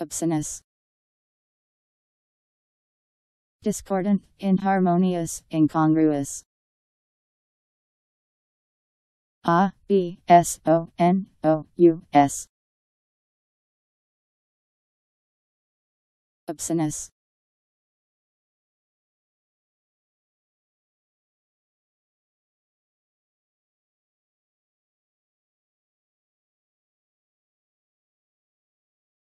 obscenous, discordant, inharmonious, incongruous. A B S O N O U S Obscenous